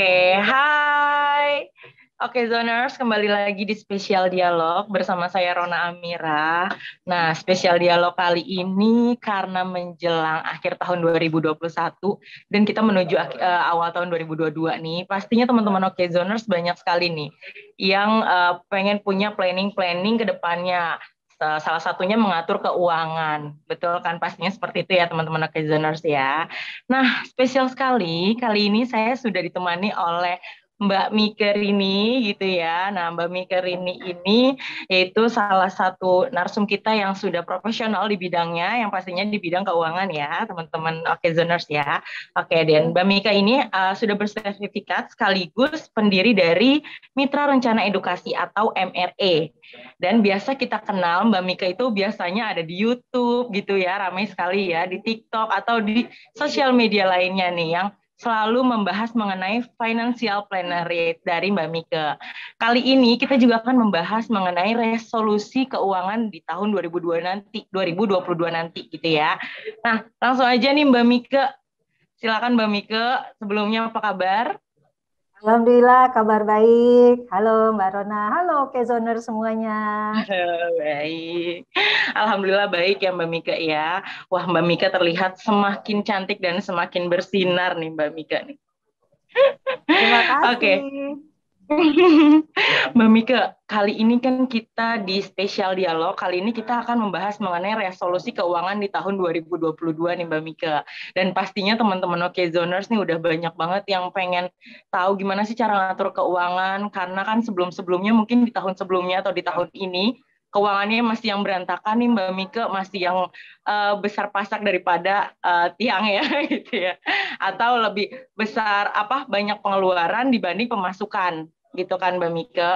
Oke, hai. Oke, Zoners, kembali lagi di Spesial Dialog bersama saya Rona Amira. Nah, Spesial Dialog kali ini karena menjelang akhir tahun 2021 dan kita menuju eh, awal tahun 2022 nih, pastinya teman-teman Oke Zoners banyak sekali nih yang eh, pengen punya planning-planning ke depannya Eh, salah satunya mengatur keuangan. Betul kan pastinya seperti itu ya teman-teman Okezoners ya. Nah, spesial sekali kali ini saya sudah ditemani oleh Mbak Mika ini gitu ya. Nah, Mbak Mika ini ini yaitu salah satu narsum kita yang sudah profesional di bidangnya, yang pastinya di bidang keuangan ya, teman-teman Oke okay, Zoners ya. Oke, okay, dan Mbak Mika ini uh, sudah bersertifikat sekaligus pendiri dari Mitra Rencana Edukasi atau MRE. Dan biasa kita kenal Mbak Mika itu biasanya ada di YouTube gitu ya, ramai sekali ya, di TikTok atau di sosial media lainnya nih yang selalu membahas mengenai financial planner rate dari Mbak Mika. Kali ini kita juga akan membahas mengenai resolusi keuangan di tahun 2022 nanti, 2022 nanti gitu ya. Nah, langsung aja nih Mbak Mika. Silakan Mbak Mika, sebelumnya apa kabar? Alhamdulillah kabar baik. Halo Mbak Rona, halo Kezoner semuanya. baik. Alhamdulillah baik ya Mbak Mika ya. Wah Mbak Mika terlihat semakin cantik dan semakin bersinar nih Mbak Mika nih. Terima kasih. Oke. Okay. Mbak Mika, kali ini kan kita di spesial dialog, kali ini kita akan membahas mengenai resolusi keuangan di tahun 2022 nih Mbak Mika. Dan pastinya teman-teman Oke Zoners nih udah banyak banget yang pengen tahu gimana sih cara ngatur keuangan, karena kan sebelum-sebelumnya mungkin di tahun sebelumnya atau di tahun ini, keuangannya masih yang berantakan nih Mbak Mika, masih yang uh, besar pasak daripada uh, tiang ya gitu ya. Atau lebih besar apa banyak pengeluaran dibanding pemasukan gitu kan Mbak Mika.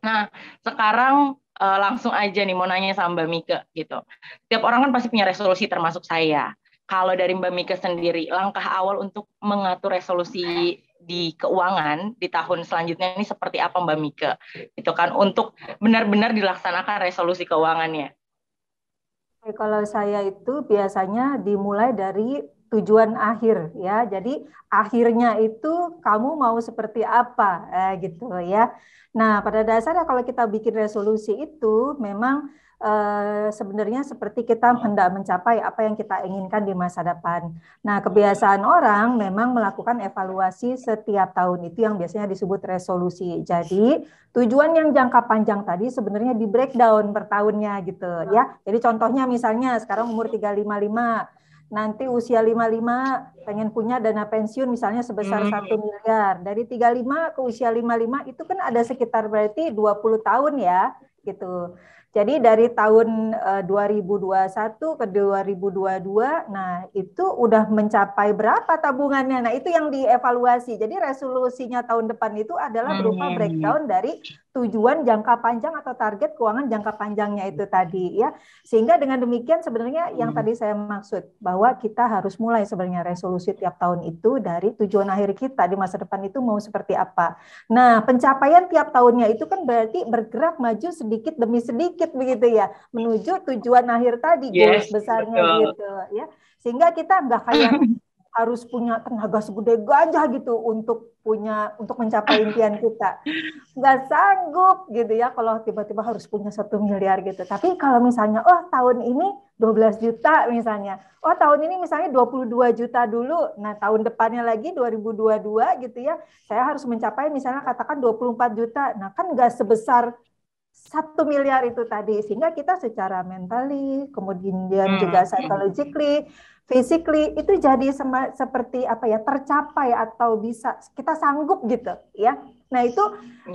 Nah, sekarang uh, langsung aja nih mau nanya sama Mbak Mika gitu. Setiap orang kan pasti punya resolusi termasuk saya. Kalau dari Mbak Mika sendiri, langkah awal untuk mengatur resolusi di keuangan di tahun selanjutnya ini seperti apa Mbak Mika? Itu kan untuk benar-benar dilaksanakan resolusi keuangannya. Kalau saya itu biasanya dimulai dari tujuan akhir ya. Jadi akhirnya itu kamu mau seperti apa eh, gitu ya. Nah, pada dasarnya kalau kita bikin resolusi itu memang eh, sebenarnya seperti kita hendak mencapai apa yang kita inginkan di masa depan. Nah, kebiasaan orang memang melakukan evaluasi setiap tahun itu yang biasanya disebut resolusi. Jadi, tujuan yang jangka panjang tadi sebenarnya di breakdown per tahunnya gitu ya. Jadi contohnya misalnya sekarang umur 355 nanti usia 55 pengen punya dana pensiun misalnya sebesar hmm. satu 1 miliar. Dari 35 ke usia 55 itu kan ada sekitar berarti 20 tahun ya gitu. Jadi dari tahun 2021 eh, ke 2022, nah itu udah mencapai berapa tabungannya? Nah itu yang dievaluasi. Jadi resolusinya tahun depan itu adalah hmm, berupa hmm, breakdown hmm. dari tujuan jangka panjang atau target keuangan jangka panjangnya itu tadi ya. Sehingga dengan demikian sebenarnya yang tadi saya maksud bahwa kita harus mulai sebenarnya resolusi tiap tahun itu dari tujuan akhir kita di masa depan itu mau seperti apa. Nah pencapaian tiap tahunnya itu kan berarti bergerak maju sedikit demi sedikit sedikit begitu ya menuju tujuan akhir tadi yes, goals besarnya betul. gitu ya sehingga kita nggak kayak harus punya tenaga segede gajah gitu untuk punya untuk mencapai impian kita nggak sanggup gitu ya kalau tiba-tiba harus punya satu miliar gitu tapi kalau misalnya oh tahun ini 12 juta misalnya oh tahun ini misalnya 22 juta dulu nah tahun depannya lagi 2022 gitu ya saya harus mencapai misalnya katakan 24 juta nah kan nggak sebesar satu miliar itu tadi sehingga kita secara mentali kemudian hmm. juga psychologically physically itu jadi sema, seperti apa ya tercapai atau bisa kita sanggup gitu ya nah itu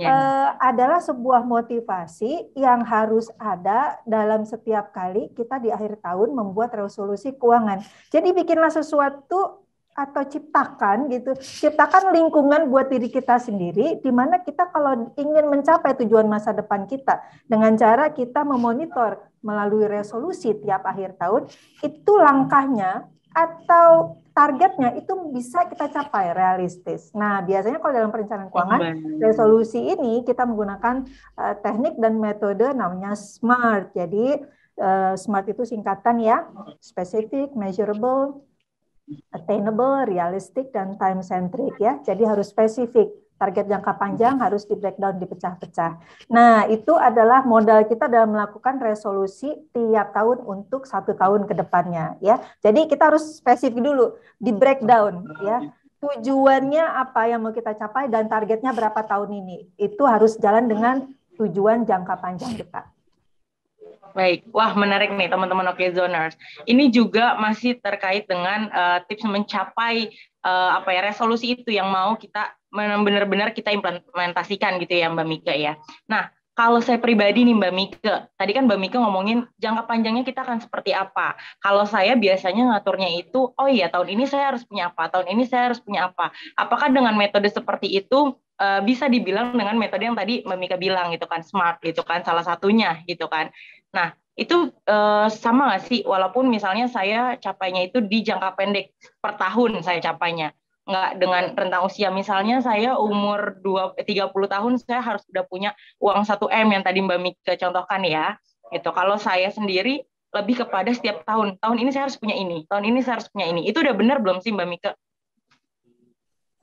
yeah. Iya. uh, adalah sebuah motivasi yang harus ada dalam setiap kali kita di akhir tahun membuat resolusi keuangan jadi bikinlah sesuatu atau ciptakan gitu, ciptakan lingkungan buat diri kita sendiri, di mana kita kalau ingin mencapai tujuan masa depan kita dengan cara kita memonitor melalui resolusi tiap akhir tahun, itu langkahnya atau targetnya itu bisa kita capai realistis. Nah, biasanya kalau dalam perencanaan keuangan, resolusi ini kita menggunakan uh, teknik dan metode namanya SMART. Jadi, uh, SMART itu singkatan ya, specific, measurable, attainable, realistic, dan time centric ya. Jadi harus spesifik. Target jangka panjang hmm. harus di breakdown, dipecah-pecah. Nah, itu adalah modal kita dalam melakukan resolusi tiap tahun untuk satu tahun ke depannya ya. Jadi kita harus spesifik dulu, di breakdown ya tujuannya apa yang mau kita capai dan targetnya berapa tahun ini. Itu harus jalan dengan tujuan jangka panjang kita. Baik, wah menarik nih teman-teman Oke Zoners. Ini juga masih terkait dengan uh, tips mencapai uh, apa ya resolusi itu yang mau kita benar-benar kita implementasikan gitu ya Mbak Mika ya. Nah, kalau saya pribadi nih Mbak Mika, tadi kan Mbak Mika ngomongin jangka panjangnya kita akan seperti apa. Kalau saya biasanya ngaturnya itu, oh iya tahun ini saya harus punya apa, tahun ini saya harus punya apa. Apakah dengan metode seperti itu Eh, bisa dibilang dengan metode yang tadi Mika bilang gitu kan smart gitu kan salah satunya gitu kan. Nah itu uh, sama nggak sih walaupun misalnya saya capainya itu di jangka pendek per tahun saya capainya nggak dengan rentang usia misalnya saya umur eh, tiga tiga tahun saya harus sudah punya uang 1 m yang tadi Mbak Mika contohkan ya gitu kalau saya sendiri lebih kepada setiap tahun tahun ini saya harus punya ini tahun ini saya harus punya ini itu udah benar belum sih Mbak Mika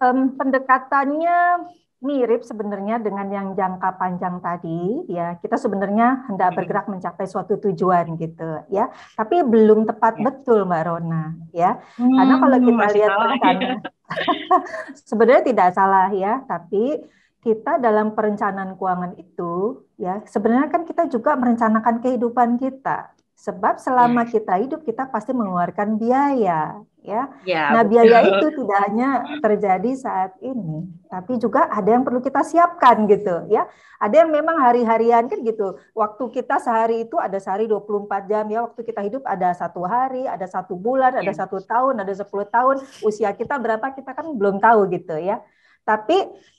um, pendekatannya mirip sebenarnya dengan yang jangka panjang tadi ya kita sebenarnya hendak bergerak mencapai suatu tujuan gitu ya tapi belum tepat ya. betul mbak Rona ya hmm, karena kalau kita lihat perencanaan ya. sebenarnya tidak salah ya tapi kita dalam perencanaan keuangan itu ya sebenarnya kan kita juga merencanakan kehidupan kita Sebab selama hmm. kita hidup kita pasti mengeluarkan biaya, ya. ya nah, betul. biaya itu tidak hanya terjadi saat ini, tapi juga ada yang perlu kita siapkan gitu, ya. Ada yang memang hari-harian kan gitu. Waktu kita sehari itu ada sehari 24 jam ya. Waktu kita hidup ada satu hari, ada satu bulan, ya. ada satu tahun, ada 10 tahun. Usia kita berapa kita kan belum tahu gitu ya. Tapi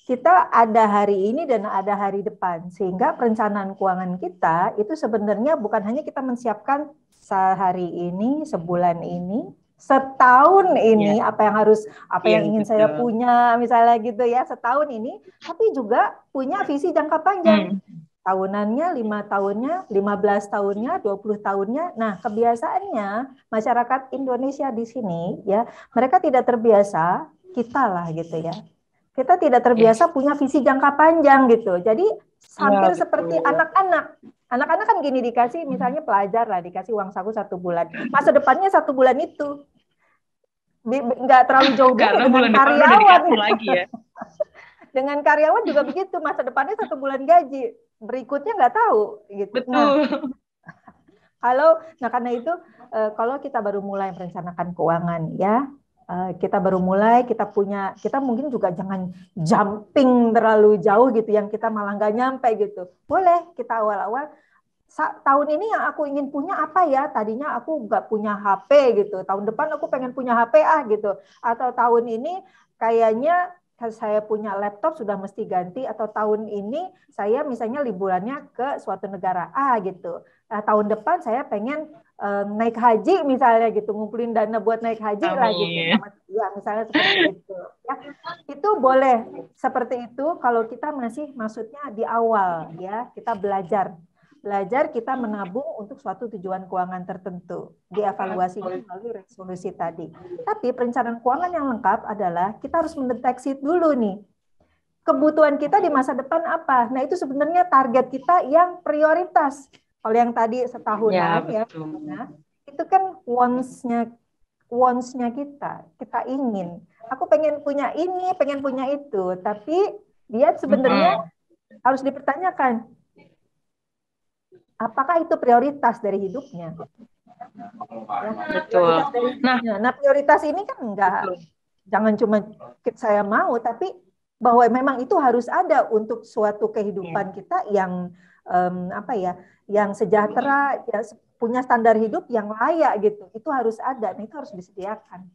kita ada hari ini dan ada hari depan, sehingga perencanaan keuangan kita itu sebenarnya bukan hanya kita menyiapkan sehari ini, sebulan ini, setahun ini ya. apa yang harus apa ya, yang ingin betul. saya punya misalnya gitu ya setahun ini tapi juga punya visi jangka panjang hmm. tahunannya lima tahunnya lima belas tahunnya dua puluh tahunnya nah kebiasaannya masyarakat Indonesia di sini ya mereka tidak terbiasa kita lah gitu ya kita tidak terbiasa yeah. punya visi jangka panjang gitu. Jadi hampir nah, ya, seperti anak-anak. Anak-anak kan gini dikasih hmm. misalnya pelajar lah dikasih uang saku satu bulan. Masa depannya satu bulan itu nggak terlalu jauh gitu dengan karyawan. Lagi ya. dengan karyawan juga begitu masa depannya satu bulan gaji berikutnya nggak tahu gitu. Nah, betul. Nah, kalau nah karena itu eh, kalau kita baru mulai merencanakan keuangan ya Eh, kita baru mulai, kita punya, kita mungkin juga jangan jumping terlalu jauh gitu, yang kita malah nggak nyampe gitu. Boleh kita awal-awal tahun ini yang aku ingin punya apa ya? Tadinya aku nggak punya HP gitu, tahun depan aku pengen punya HP ah gitu, atau tahun ini kayaknya saya punya laptop sudah mesti ganti atau tahun ini saya misalnya liburannya ke suatu negara A gitu. Nah, tahun depan saya pengen um, naik haji misalnya gitu ngumpulin dana buat naik haji Amin. lagi ya misalnya seperti itu ya itu boleh seperti itu kalau kita masih maksudnya di awal ya kita belajar belajar kita menabung untuk suatu tujuan keuangan tertentu dievaluasi melalui resolusi tadi tapi perencanaan keuangan yang lengkap adalah kita harus mendeteksi dulu nih kebutuhan kita di masa depan apa nah itu sebenarnya target kita yang prioritas kalau yang tadi setahunan ya, ya itu kan wants-nya wants kita, kita ingin. Aku pengen punya ini, pengen punya itu, tapi dia sebenarnya mm-hmm. harus dipertanyakan apakah itu prioritas dari hidupnya. Ya, Betul. Nah, nah. nah prioritas ini kan enggak betul. jangan cuma saya mau tapi bahwa memang itu harus ada untuk suatu kehidupan yeah. kita yang um, apa ya yang sejahtera ya punya standar hidup yang layak gitu itu harus ada nah, itu harus disediakan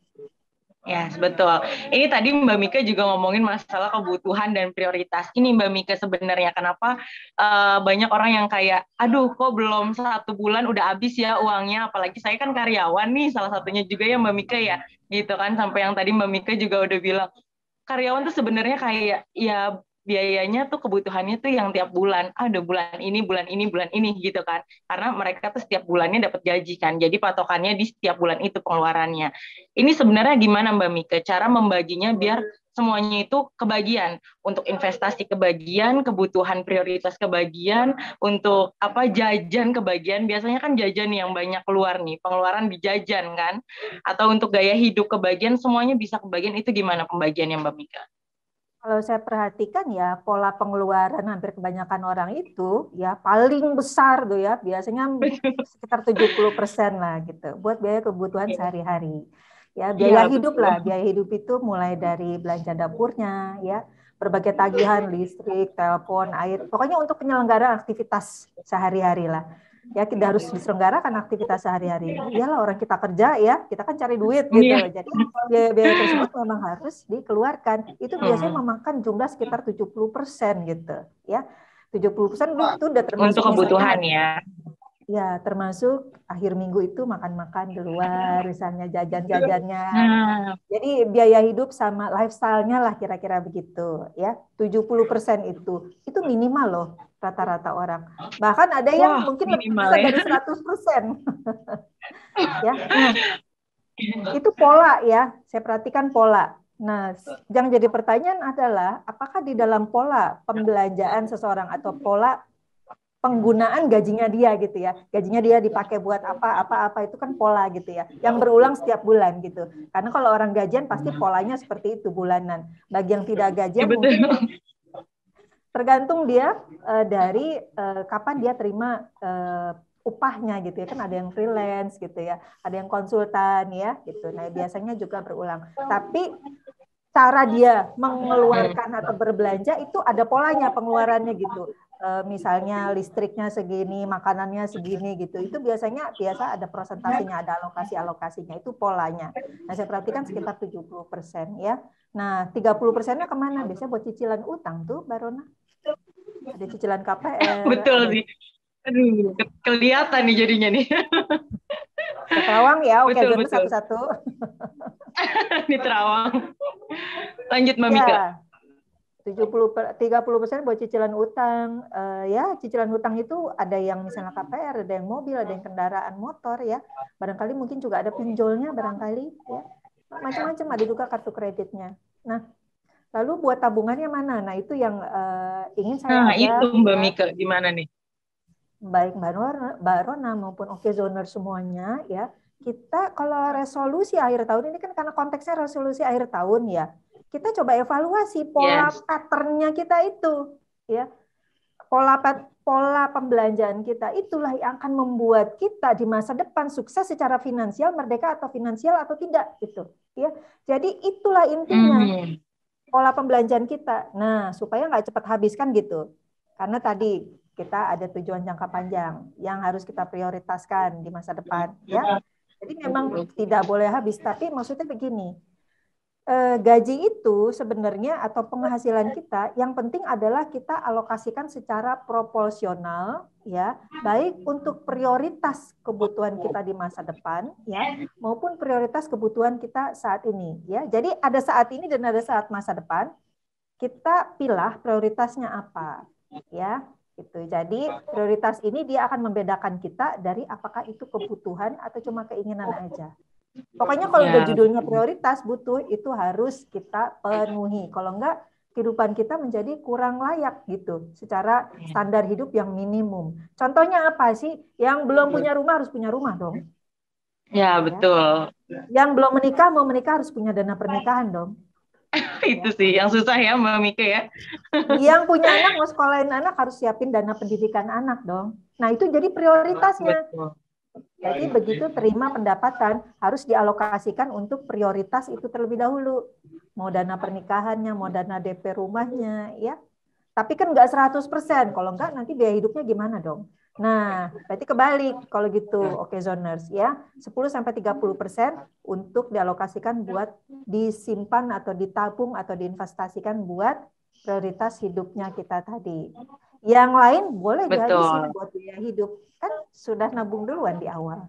Ya, yes, betul. Ini tadi Mbak Mika juga ngomongin masalah kebutuhan dan prioritas. Ini Mbak Mika sebenarnya kenapa uh, banyak orang yang kayak, aduh kok belum satu bulan udah habis ya uangnya, apalagi saya kan karyawan nih, salah satunya juga ya Mbak Mika ya, gitu kan. Sampai yang tadi Mbak Mika juga udah bilang, karyawan tuh sebenarnya kayak ya biayanya tuh kebutuhannya tuh yang tiap bulan ada ah, bulan ini bulan ini bulan ini gitu kan karena mereka tuh setiap bulannya dapat gaji kan jadi patokannya di setiap bulan itu pengeluarannya ini sebenarnya gimana Mbak Mika cara membaginya biar semuanya itu kebagian untuk investasi kebagian kebutuhan prioritas kebagian untuk apa jajan kebagian biasanya kan jajan yang banyak keluar nih pengeluaran di jajan kan atau untuk gaya hidup kebagian semuanya bisa kebagian itu gimana pembagiannya Mbak Mika kalau saya perhatikan ya pola pengeluaran hampir kebanyakan orang itu ya paling besar tuh ya biasanya sekitar 70% lah gitu buat biaya kebutuhan sehari-hari. Ya iya, biaya ya, hidup betul. lah, biaya hidup itu mulai dari belanja dapurnya ya, berbagai tagihan listrik, telepon, air, pokoknya untuk penyelenggaraan aktivitas sehari-hari lah ya kita harus iya. diselenggarakan aktivitas sehari-hari. Iyalah orang kita kerja ya, kita kan cari duit gitu. Yeah. Jadi biaya-biaya tersebut memang harus dikeluarkan. Itu iya. biasanya memakan jumlah sekitar 70% gitu, ya. 70% itu udah termasuk untuk kebutuhan ya. Ya, termasuk akhir minggu itu makan-makan di luar, misalnya jajan-jajannya. Nah. Jadi biaya hidup sama lifestyle-nya lah kira-kira begitu ya. 70% itu. Itu minimal loh rata-rata orang. Bahkan ada yang Wah, mungkin lebih besar ya. dari 100%. ya. itu pola ya. Saya perhatikan pola. Nah, yang jadi pertanyaan adalah apakah di dalam pola pembelanjaan seseorang atau pola penggunaan gajinya dia gitu ya. Gajinya dia dipakai buat apa, apa, apa itu kan pola gitu ya. Yang berulang setiap bulan gitu. Karena kalau orang gajian pasti polanya seperti itu bulanan. Bagi yang tidak gajian ya, tergantung dia uh, dari uh, kapan dia terima uh, upahnya gitu ya kan ada yang freelance gitu ya ada yang konsultan ya gitu nah biasanya juga berulang tapi cara dia mengeluarkan atau berbelanja itu ada polanya pengeluarannya gitu. Eh, misalnya listriknya segini, makanannya segini gitu. Itu biasanya biasa ada prosentasinya, ada alokasi-alokasinya. Itu polanya. Nah, saya perhatikan sekitar 70 persen ya. Nah, 30 persennya kemana? Biasanya buat cicilan utang tuh, Barona. Ada cicilan KPR. Betul sih. Aduh, kelihatan nih jadinya nih. Terawang ya, oke betul, satu-satu. Ini terawang. Lanjut, Mbak ya. Mika. Iya. 70 tiga 30 persen buat cicilan utang. Uh, ya, cicilan utang itu ada yang misalnya hmm. KPR, ada yang mobil, ada yang hmm. kendaraan motor ya. Barangkali mungkin juga ada hmm. pinjolnya barangkali ya. Macam-macam ada juga kartu kreditnya. Nah, lalu buat tabungannya mana? Nah, itu yang uh, ingin saya Nah, ada, itu Mbak ya. Mika gimana nih? Baik Mbak Mbak Barona maupun Oke Zoner semuanya ya. Kita kalau resolusi akhir tahun ini kan karena konteksnya resolusi akhir tahun ya kita coba evaluasi pola yes. patternnya kita itu ya pola pola pembelanjaan kita itulah yang akan membuat kita di masa depan sukses secara finansial merdeka atau finansial atau tidak gitu ya jadi itulah intinya mm. pola pembelanjaan kita nah supaya nggak cepat habiskan gitu karena tadi kita ada tujuan jangka panjang yang harus kita prioritaskan di masa depan ya jadi memang tidak boleh habis tapi maksudnya begini Eh, gaji itu sebenarnya atau penghasilan kita yang penting adalah kita alokasikan secara proporsional ya baik untuk prioritas kebutuhan kita di masa depan ya maupun prioritas kebutuhan kita saat ini ya jadi ada saat ini dan ada saat masa depan kita pilih prioritasnya apa ya itu jadi prioritas ini dia akan membedakan kita dari apakah itu kebutuhan atau cuma keinginan aja Pokoknya kalau ya. udah judulnya prioritas butuh itu harus kita penuhi. Kalau enggak kehidupan kita menjadi kurang layak gitu secara ya. standar hidup yang minimum. Contohnya apa sih? Yang belum punya rumah harus punya rumah dong. Ya, ya, betul. Yang belum menikah mau menikah harus punya dana pernikahan dong. itu ya. sih yang susah ya Mbak Mika ya. yang punya anak mau sekolahin anak harus siapin dana pendidikan anak dong. Nah, itu jadi prioritasnya. Betul. Jadi begitu terima pendapatan harus dialokasikan untuk prioritas itu terlebih dahulu. Mau dana pernikahannya, mau dana DP rumahnya, ya. Tapi kan nggak 100%. Kalau nggak nanti biaya hidupnya gimana dong? Nah, berarti kebalik kalau gitu. Nah. Oke, okay, zoners ya. 10 sampai 30% untuk dialokasikan buat disimpan atau ditabung atau diinvestasikan buat prioritas hidupnya kita tadi. Yang lain boleh Betul. dari buat biaya hidup. Kan sudah nabung duluan di awal.